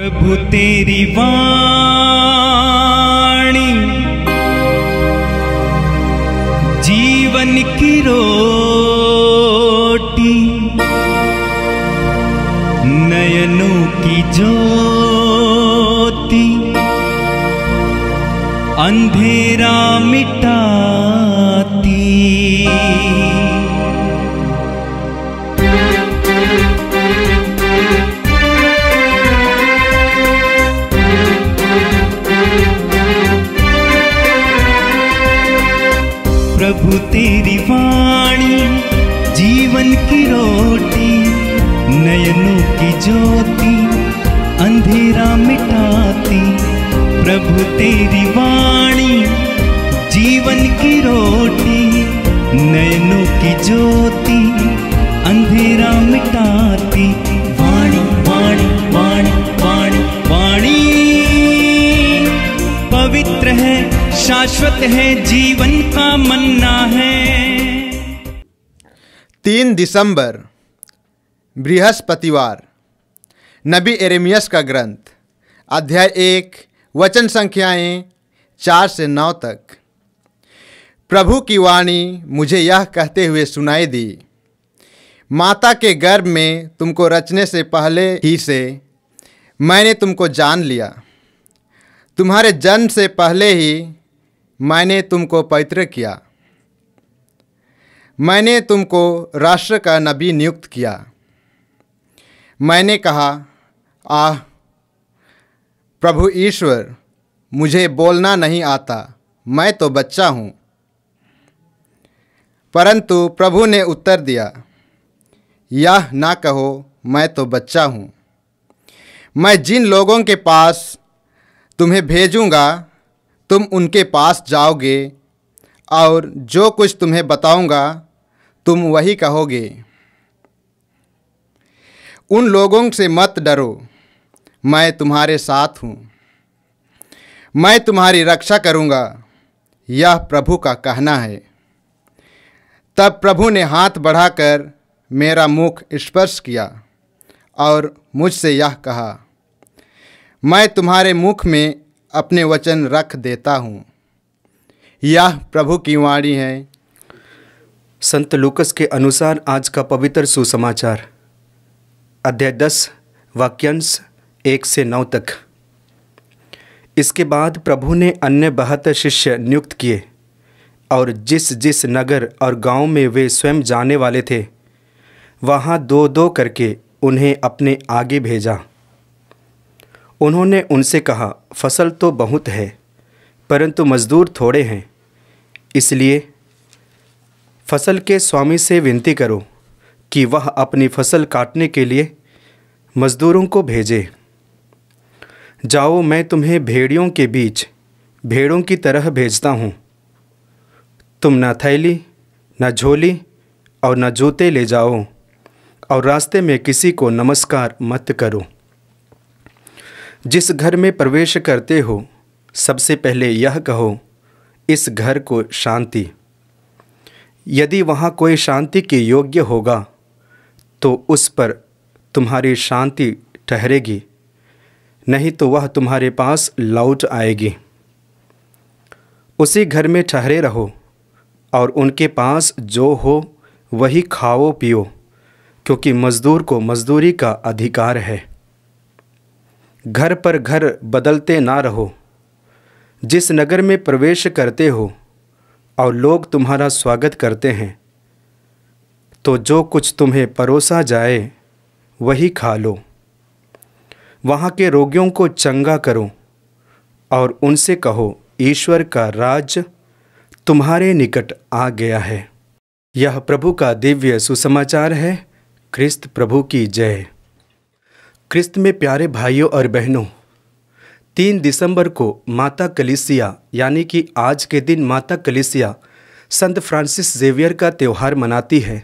प्रभु तेरी वाणी जीवन की रोटी नयनों की ज्योति अंधेरा मिट प्रभु तेरी वाणी जीवन की रोटी नयनों की ज्योति अंधेरा मिटाती प्रभु तेरी वाणी जीवन की रोटी नयनों की ज्योति अंधेरा मिटाती वाणी वाणी वाणी वाणी वाणी पवित्र है शाश्वत है जीवन का मन्ना है तीन दिसंबर बृहस्पतिवार नबी एरेमियस का ग्रंथ अध्याय एक वचन संख्याएं चार से नौ तक प्रभु की वाणी मुझे यह कहते हुए सुनाई दी माता के गर्भ में तुमको रचने से पहले ही से मैंने तुमको जान लिया तुम्हारे जन्म से पहले ही मैंने तुमको पवित्र किया मैंने तुमको राष्ट्र का नबी नियुक्त किया मैंने कहा आह प्रभु ईश्वर मुझे बोलना नहीं आता मैं तो बच्चा हूँ परंतु प्रभु ने उत्तर दिया यह ना कहो मैं तो बच्चा हूँ मैं जिन लोगों के पास तुम्हें भेजूँगा तुम उनके पास जाओगे और जो कुछ तुम्हें बताऊंगा तुम वही कहोगे उन लोगों से मत डरो मैं तुम्हारे साथ हूँ मैं तुम्हारी रक्षा करूँगा यह प्रभु का कहना है तब प्रभु ने हाथ बढ़ाकर मेरा मुख स्पर्श किया और मुझसे यह कहा मैं तुम्हारे मुख में अपने वचन रख देता हूँ यह प्रभु की वाणी है संत लूकस के अनुसार आज का पवित्र सुसमाचार अध्याय दस वाक्यांश एक से नौ तक इसके बाद प्रभु ने अन्य बहत्तर शिष्य नियुक्त किए और जिस जिस नगर और गांव में वे स्वयं जाने वाले थे वहाँ दो दो करके उन्हें अपने आगे भेजा उन्होंने उनसे कहा फसल तो बहुत है परंतु मज़दूर थोड़े हैं इसलिए फसल के स्वामी से विनती करो कि वह अपनी फसल काटने के लिए मज़दूरों को भेजे जाओ मैं तुम्हें भेड़ियों के बीच भेड़ों की तरह भेजता हूँ तुम ना थैली ना झोली और ना जूते ले जाओ और रास्ते में किसी को नमस्कार मत करो जिस घर में प्रवेश करते हो सबसे पहले यह कहो इस घर को शांति यदि वहाँ कोई शांति के योग्य होगा तो उस पर तुम्हारी शांति ठहरेगी नहीं तो वह तुम्हारे पास लौट आएगी उसी घर में ठहरे रहो और उनके पास जो हो वही खाओ पियो क्योंकि मज़दूर को मज़दूरी का अधिकार है घर पर घर बदलते ना रहो जिस नगर में प्रवेश करते हो और लोग तुम्हारा स्वागत करते हैं तो जो कुछ तुम्हें परोसा जाए वही खा लो वहाँ के रोगियों को चंगा करो और उनसे कहो ईश्वर का राज तुम्हारे निकट आ गया है यह प्रभु का दिव्य सुसमाचार है क्रिस्त प्रभु की जय क्रिस्त में प्यारे भाइयों और बहनों तीन दिसंबर को माता कलिसिया यानी कि आज के दिन माता कलिसिया संत फ्रांसिस जेवियर का त्यौहार मनाती है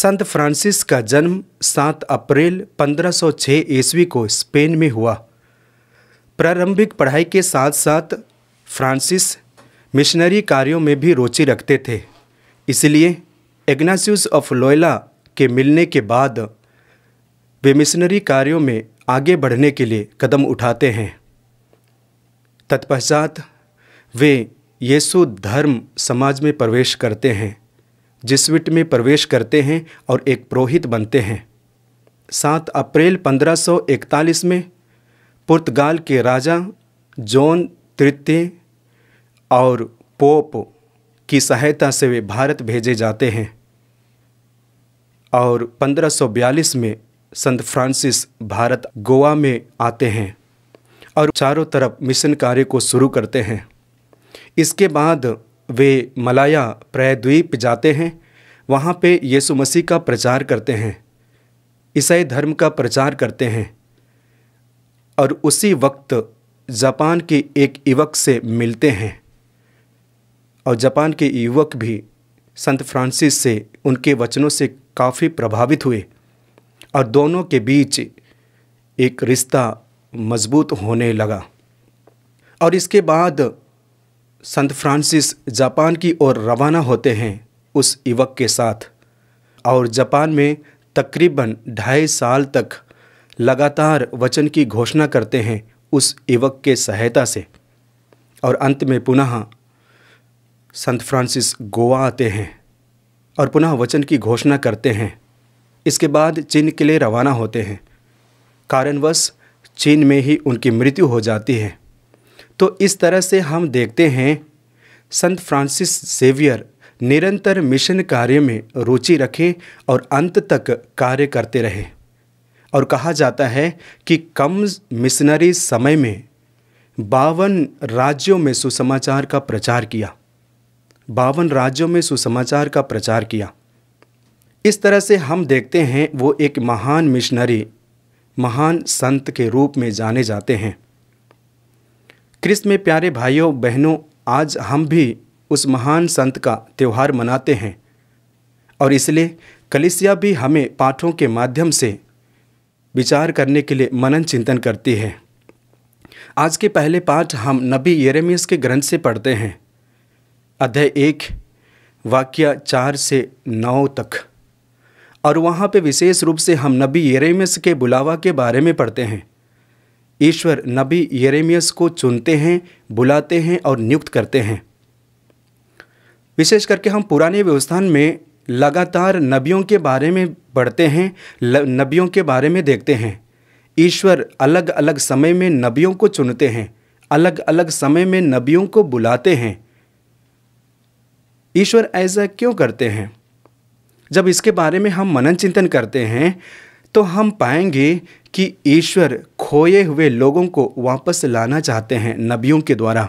संत फ्रांसिस का जन्म 7 अप्रैल 1506 ईस्वी को स्पेन में हुआ प्रारंभिक पढ़ाई के साथ साथ फ्रांसिस मिशनरी कार्यों में भी रुचि रखते थे इसलिए एग्नासियस ऑफ लोयला के मिलने के बाद वे मिशनरी कार्यों में आगे बढ़ने के लिए कदम उठाते हैं तत्पश्चात वे यीशु धर्म समाज में प्रवेश करते हैं जिसविट में प्रवेश करते हैं और एक पुरोहित बनते हैं सात अप्रैल 1541 में पुर्तगाल के राजा जॉन तृतीय और पोप की सहायता से वे भारत भेजे जाते हैं और 1542 में संत फ्रांसिस भारत गोवा में आते हैं और चारों तरफ मिशन कार्य को शुरू करते हैं इसके बाद वे मलाया प्रायद्वीप जाते हैं वहाँ पे यीशु मसीह का प्रचार करते हैं ईसाई धर्म का प्रचार करते हैं और उसी वक्त जापान के एक युवक से मिलते हैं और जापान के युवक भी संत फ्रांसिस से उनके वचनों से काफ़ी प्रभावित हुए और दोनों के बीच एक रिश्ता मजबूत होने लगा और इसके बाद संत फ्रांसिस जापान की ओर रवाना होते हैं उस युवक के साथ और जापान में तकरीबन ढाई साल तक लगातार वचन की घोषणा करते हैं उस युवक के सहायता से और अंत में पुनः संत फ्रांसिस गोवा आते हैं और पुनः वचन की घोषणा करते हैं इसके बाद चीन के लिए रवाना होते हैं कारणवश चीन में ही उनकी मृत्यु हो जाती है तो इस तरह से हम देखते हैं संत फ्रांसिस सेवियर निरंतर मिशन कार्य में रुचि रखें और अंत तक कार्य करते रहें और कहा जाता है कि कम मिशनरी समय में बावन राज्यों में सुसमाचार का प्रचार किया बावन राज्यों में सुसमाचार का प्रचार किया इस तरह से हम देखते हैं वो एक महान मिशनरी महान संत के रूप में जाने जाते हैं क्रिस्त में प्यारे भाइयों बहनों आज हम भी उस महान संत का त्यौहार मनाते हैं और इसलिए कलिसिया भी हमें पाठों के माध्यम से विचार करने के लिए मनन चिंतन करती है आज के पहले पाठ हम नबी यरेमियस के ग्रंथ से पढ़ते हैं अध्याय एक वाक्य चार से नौ तक और वहाँ पे विशेष रूप से हम नबी यरेमियस के बुलावा के बारे में पढ़ते हैं ईश्वर नबी यरेमियस को चुनते हैं बुलाते हैं और नियुक्त करते हैं विशेष करके हम पुराने व्यवस्थान में लगातार नबियों के बारे में पढ़ते हैं नबियों के बारे में देखते हैं ईश्वर अलग अलग समय में नबियों को चुनते हैं अलग अलग समय में नबियों को बुलाते हैं ईश्वर ऐसा क्यों करते हैं जब इसके बारे में हम मनन चिंतन करते हैं तो हम पाएंगे कि ईश्वर खोए हुए लोगों को वापस लाना चाहते हैं नबियों के द्वारा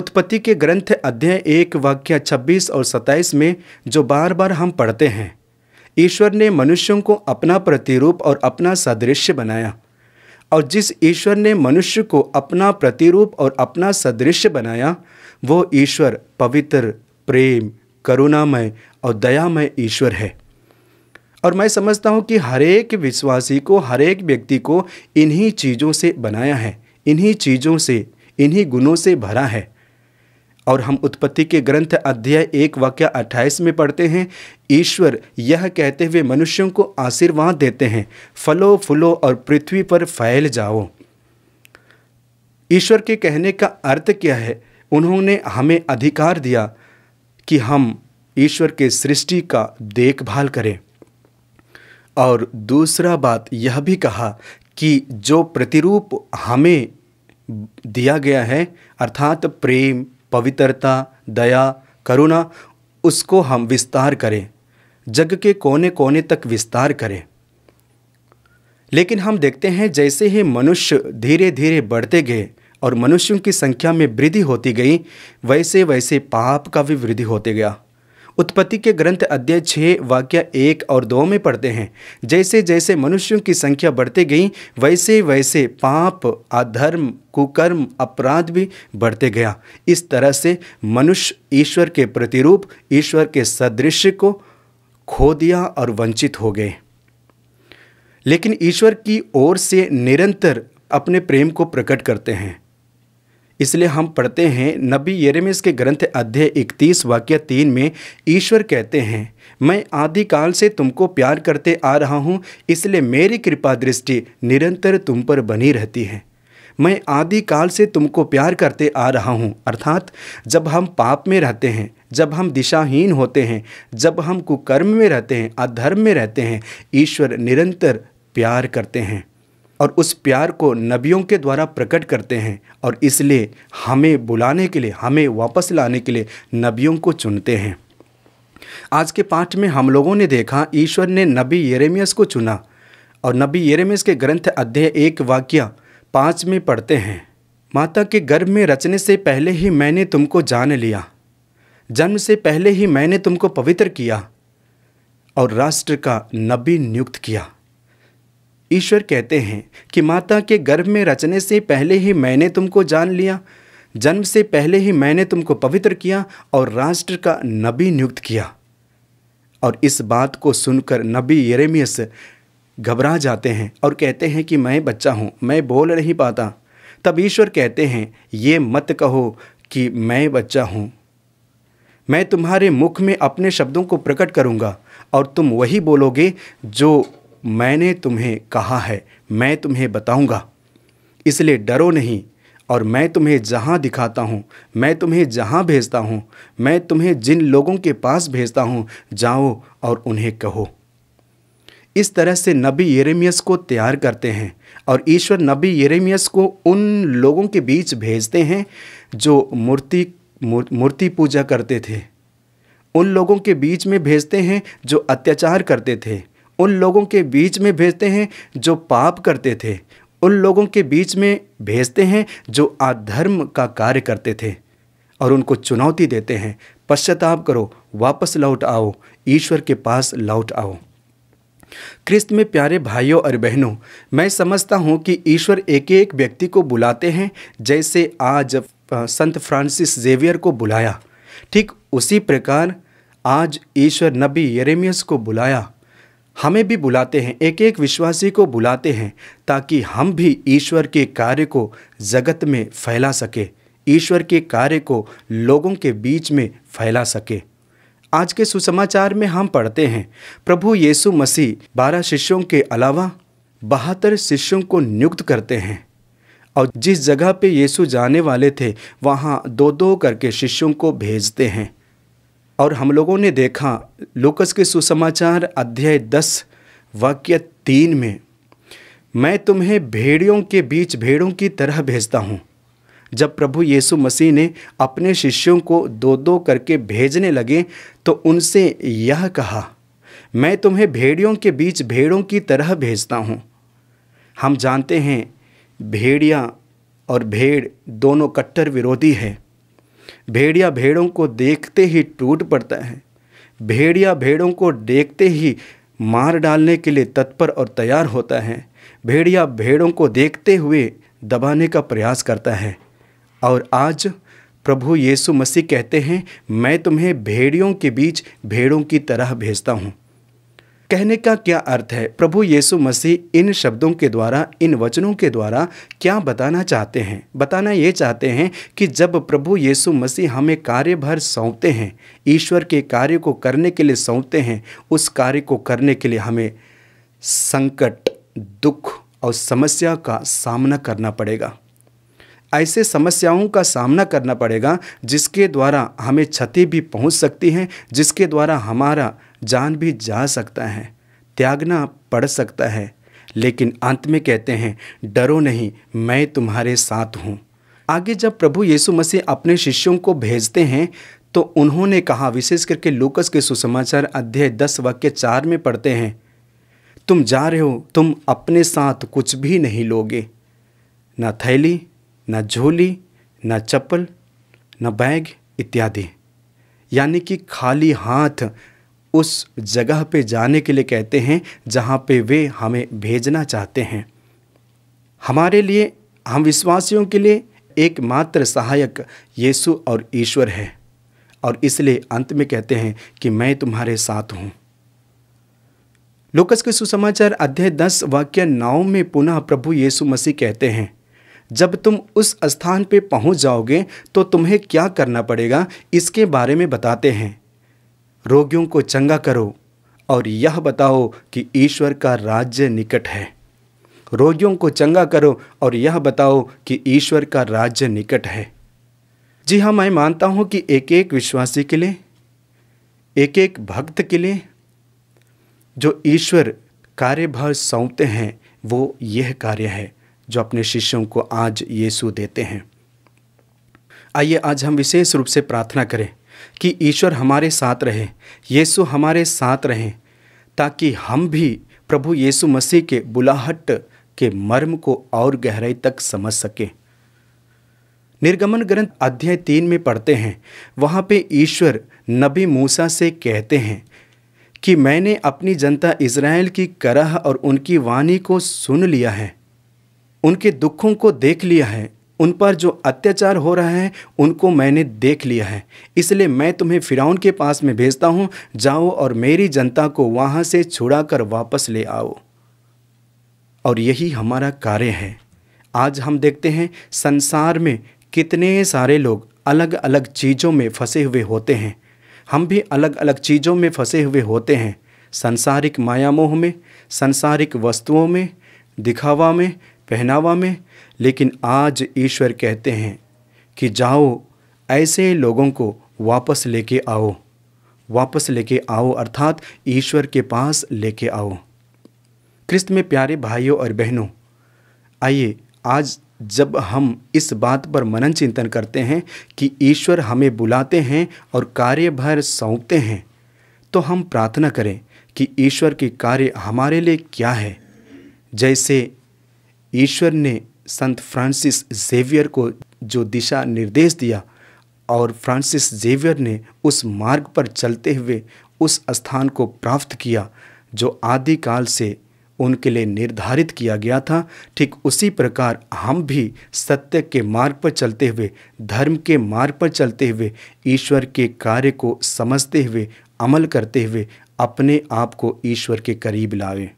उत्पत्ति के ग्रंथ अध्याय एक वाक्य 26 और 27 में जो बार बार हम पढ़ते हैं ईश्वर ने मनुष्यों को अपना प्रतिरूप और अपना सदृश्य बनाया और जिस ईश्वर ने मनुष्य को अपना प्रतिरूप और अपना सदृश्य बनाया वो ईश्वर पवित्र प्रेम करुणामय और दयामय ईश्वर है और मैं समझता हूँ कि हरेक विश्वासी को हरेक व्यक्ति को इन्हीं चीज़ों से बनाया है इन्हीं चीज़ों से इन्हीं गुणों से भरा है और हम उत्पत्ति के ग्रंथ अध्याय एक वाक्य अट्ठाईस में पढ़ते हैं ईश्वर यह कहते हुए मनुष्यों को आशीर्वाद देते हैं फलो फूलो और पृथ्वी पर फैल जाओ ईश्वर के कहने का अर्थ क्या है उन्होंने हमें अधिकार दिया कि हम ईश्वर के सृष्टि का देखभाल करें और दूसरा बात यह भी कहा कि जो प्रतिरूप हमें दिया गया है अर्थात प्रेम पवित्रता दया करुणा उसको हम विस्तार करें जग के कोने कोने तक विस्तार करें लेकिन हम देखते हैं जैसे ही मनुष्य धीरे धीरे बढ़ते गए और मनुष्यों की संख्या में वृद्धि होती गई वैसे वैसे पाप का भी वृद्धि होते गया उत्पत्ति के ग्रंथ अध्याय छः वाक्य एक और दो में पढ़ते हैं जैसे जैसे मनुष्यों की संख्या बढ़ते गई वैसे वैसे पाप अधर्म कुकर्म अपराध भी बढ़ते गया इस तरह से मनुष्य ईश्वर के प्रतिरूप ईश्वर के सदृश को खो दिया और वंचित हो गए लेकिन ईश्वर की ओर से निरंतर अपने प्रेम को प्रकट करते हैं इसलिए हम पढ़ते हैं नबी यरेमिस के ग्रंथ अध्याय इकतीस वाक्य तीन में ईश्वर कहते हैं मैं आदिकाल से तुमको प्यार करते आ रहा हूँ इसलिए मेरी कृपा दृष्टि निरंतर तुम पर बनी रहती है मैं आदिकाल से तुमको प्यार करते आ रहा हूँ अर्थात जब हम पाप में रहते हैं जब हम दिशाहीन होते हैं जब हम कुकर्म में रहते हैं अधर्म में रहते हैं ईश्वर निरंतर प्यार करते हैं और उस प्यार को नबियों के द्वारा प्रकट करते हैं और इसलिए हमें बुलाने के लिए हमें वापस लाने के लिए नबियों को चुनते हैं आज के पाठ में हम लोगों ने देखा ईश्वर ने नबी येरेमियस को चुना और नबी येरेमियस के ग्रंथ अध्याय एक वाक्य पाँच में पढ़ते हैं माता के गर्भ में रचने से पहले ही मैंने तुमको जान लिया जन्म से पहले ही मैंने तुमको पवित्र किया और राष्ट्र का नबी नियुक्त किया ईश्वर कहते हैं कि माता के गर्भ में रचने से पहले ही मैंने तुमको जान लिया जन्म से पहले ही मैंने तुमको पवित्र किया और राष्ट्र का नबी नियुक्त किया और इस बात को सुनकर नबी यरेमियस घबरा जाते हैं और कहते हैं कि मैं बच्चा हूँ मैं बोल नहीं पाता तब ईश्वर कहते हैं ये मत कहो कि मैं बच्चा हूँ मैं तुम्हारे मुख में अपने शब्दों को प्रकट करूँगा और तुम वही बोलोगे जो मैंने तुम्हें कहा है मैं तुम्हें बताऊंगा इसलिए डरो नहीं और मैं तुम्हें जहाँ दिखाता हूँ मैं तुम्हें जहाँ भेजता हूँ मैं तुम्हें जिन लोगों के पास भेजता हूँ जाओ और उन्हें कहो इस तरह से नबी येरेमियस को तैयार करते हैं और ईश्वर नबी येरेमियस को उन लोगों के बीच भेजते हैं जो मूर्ति मूर्ति पूजा करते थे उन लोगों के बीच में भेजते हैं जो अत्याचार करते थे उन लोगों के बीच में भेजते हैं जो पाप करते थे उन लोगों के बीच में भेजते हैं जो अधर्म का कार्य करते थे और उनको चुनौती देते हैं पश्चाताप करो वापस लौट आओ ईश्वर के पास लौट आओ क्रिस्त में प्यारे भाइयों और बहनों मैं समझता हूँ कि ईश्वर एक एक व्यक्ति को बुलाते हैं जैसे आज संत फ्रांसिस जेवियर को बुलाया ठीक उसी प्रकार आज ईश्वर नबी यरेमियस को बुलाया हमें भी बुलाते हैं एक एक विश्वासी को बुलाते हैं ताकि हम भी ईश्वर के कार्य को जगत में फैला सके ईश्वर के कार्य को लोगों के बीच में फैला सके आज के सुसमाचार में हम पढ़ते हैं प्रभु येसु मसीह बारह शिष्यों के अलावा बहत्तर शिष्यों को नियुक्त करते हैं और जिस जगह पे यीशु जाने वाले थे वहाँ दो दो करके शिष्यों को भेजते हैं और हम लोगों ने देखा लोकस के सुसमाचार अध्याय दस वाक्य तीन में मैं तुम्हें भेड़ियों के बीच भेड़ों की तरह भेजता हूँ जब प्रभु यीशु मसीह ने अपने शिष्यों को दो दो करके भेजने लगे तो उनसे यह कहा मैं तुम्हें भेड़ियों के बीच भेड़ों की तरह भेजता हूँ हम जानते हैं भेड़िया और भेड़ दोनों कट्टर विरोधी है भेड़िया भेड़ों को देखते ही टूट पड़ता है भेड़िया भेड़ों को देखते ही मार डालने के लिए तत्पर और तैयार होता है भेड़िया भेड़ों को देखते हुए दबाने का प्रयास करता है और आज प्रभु यीशु मसीह कहते हैं मैं तुम्हें भेड़ियों के बीच भेड़ों की तरह भेजता हूँ कहने का क्या अर्थ है प्रभु यीशु मसीह इन शब्दों के द्वारा इन वचनों के द्वारा क्या बताना चाहते हैं बताना ये चाहते हैं कि जब प्रभु यीशु मसीह हमें कार्य भर सौंपते हैं ईश्वर के कार्य को करने के लिए सौंपते हैं उस कार्य को करने के लिए हमें संकट दुख और समस्या का सामना करना पड़ेगा ऐसे समस्याओं का सामना करना पड़ेगा जिसके द्वारा हमें क्षति भी पहुंच सकती है जिसके द्वारा हमारा जान भी जा सकता है त्यागना पड़ सकता है लेकिन अंत में कहते हैं डरो नहीं मैं तुम्हारे साथ हूँ आगे जब प्रभु यीशु मसीह अपने शिष्यों को भेजते हैं तो उन्होंने कहा विशेष करके लूकस के सुसमाचार अध्याय दस वाक्य चार में पढ़ते हैं तुम जा रहे हो तुम अपने साथ कुछ भी नहीं लोगे ना थैली ना झोली ना चप्पल ना बैग इत्यादि यानी कि खाली हाथ उस जगह पे जाने के लिए कहते हैं जहाँ पे वे हमें भेजना चाहते हैं हमारे लिए हम विश्वासियों के लिए एकमात्र सहायक यीशु और ईश्वर है और इसलिए अंत में कहते हैं कि मैं तुम्हारे साथ हूँ लोकस के सुसमाचार अध्याय दस वाक्य नौ में पुनः प्रभु येसु मसीह कहते हैं जब तुम उस स्थान पे पहुंच जाओगे तो तुम्हें क्या करना पड़ेगा इसके बारे में बताते हैं रोगियों को चंगा करो और यह बताओ कि ईश्वर का राज्य निकट है रोगियों को चंगा करो और यह बताओ कि ईश्वर का राज्य निकट है जी हाँ मैं मानता हूँ कि एक एक विश्वासी के लिए एक एक भक्त के लिए जो ईश्वर कार्यभार सौंपते हैं वो यह कार्य है जो अपने शिष्यों को आज यीशु देते हैं आइए आज हम विशेष रूप से प्रार्थना करें कि ईश्वर हमारे साथ रहे यीशु हमारे साथ रहें ताकि हम भी प्रभु यीशु मसीह के बुलाहट के मर्म को और गहराई तक समझ सकें निर्गमन ग्रंथ अध्याय तीन में पढ़ते हैं वहाँ पे ईश्वर नबी मूसा से कहते हैं कि मैंने अपनी जनता इसराइल की करह और उनकी वाणी को सुन लिया है उनके दुखों को देख लिया है उन पर जो अत्याचार हो रहा है उनको मैंने देख लिया है इसलिए मैं तुम्हें फिराउन के पास में भेजता हूँ जाओ और मेरी जनता को वहाँ से छुड़ा कर वापस ले आओ और यही हमारा कार्य है आज हम देखते हैं संसार में कितने सारे लोग अलग अलग चीज़ों में फंसे हुए होते हैं हम भी अलग अलग चीज़ों में फंसे हुए होते हैं संसारिक माया मोह में संसारिक वस्तुओं में दिखावा में पहनावा में लेकिन आज ईश्वर कहते हैं कि जाओ ऐसे लोगों को वापस लेके आओ वापस लेके आओ अर्थात ईश्वर के पास लेके आओ क्रिस्त में प्यारे भाइयों और बहनों आइए आज जब हम इस बात पर मनन चिंतन करते हैं कि ईश्वर हमें बुलाते हैं और कार्य भर सौंपते हैं तो हम प्रार्थना करें कि ईश्वर के कार्य हमारे लिए क्या है जैसे ईश्वर ने संत फ्रांसिस जेवियर को जो दिशा निर्देश दिया और फ्रांसिस जेवियर ने उस मार्ग पर चलते हुए उस स्थान को प्राप्त किया जो आदिकाल से उनके लिए निर्धारित किया गया था ठीक उसी प्रकार हम भी सत्य के मार्ग पर चलते हुए धर्म के मार्ग पर चलते हुए ईश्वर के कार्य को समझते हुए अमल करते हुए अपने आप को ईश्वर के करीब लाएं।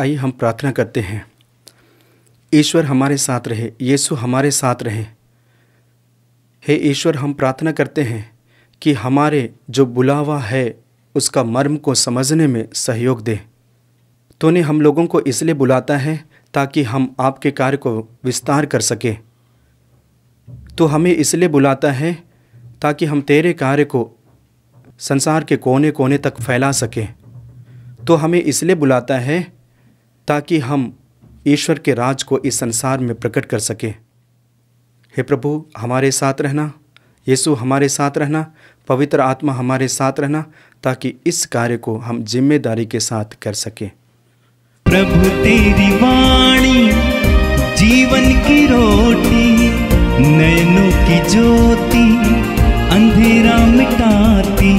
आइए हम प्रार्थना करते हैं ईश्वर हमारे साथ रहे यीशु हमारे साथ रहे हे ईश्वर हम प्रार्थना करते हैं कि हमारे जो बुलावा है उसका मर्म को समझने में सहयोग दे तूने हम लोगों को इसलिए बुलाता है ताकि हम आपके कार्य को विस्तार कर सकें तो हमें इसलिए बुलाता है ताकि हम तेरे कार्य को संसार के कोने कोने तक फैला सकें तो हमें इसलिए बुलाता है ताकि हम ईश्वर के राज को इस संसार में प्रकट कर सके हे प्रभु हमारे साथ रहना यीशु हमारे साथ रहना पवित्र आत्मा हमारे साथ रहना ताकि इस कार्य को हम जिम्मेदारी के साथ कर सके प्रभु तेरी वाणी जीवन की रोटी नैनों की ज्योति अंधेरा मिटाती